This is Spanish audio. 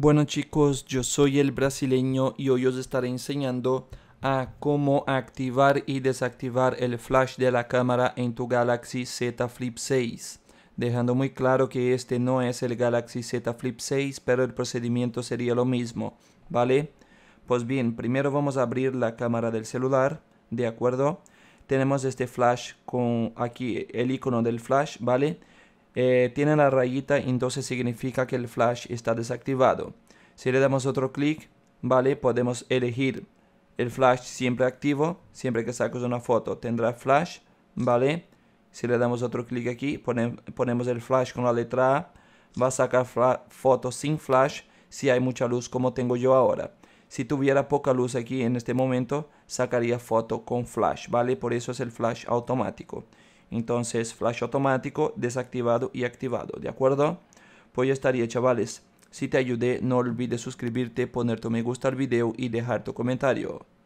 Bueno chicos, yo soy el brasileño y hoy os estaré enseñando a cómo activar y desactivar el flash de la cámara en tu Galaxy Z Flip 6. Dejando muy claro que este no es el Galaxy Z Flip 6, pero el procedimiento sería lo mismo, ¿vale? Pues bien, primero vamos a abrir la cámara del celular, ¿de acuerdo? Tenemos este flash con aquí el icono del flash, ¿vale? vale eh, tiene la rayita, entonces significa que el flash está desactivado. Si le damos otro clic, ¿vale? Podemos elegir el flash siempre activo, siempre que saques una foto tendrá flash, ¿vale? Si le damos otro clic aquí, ponemos el flash con la letra A, va a sacar fotos sin flash si hay mucha luz como tengo yo ahora. Si tuviera poca luz aquí en este momento, sacaría foto con flash, ¿vale? Por eso es el flash automático. Entonces, flash automático, desactivado y activado, ¿de acuerdo? Pues ya estaría, chavales. Si te ayudé, no olvides suscribirte, ponerte me gusta al video y dejar tu comentario.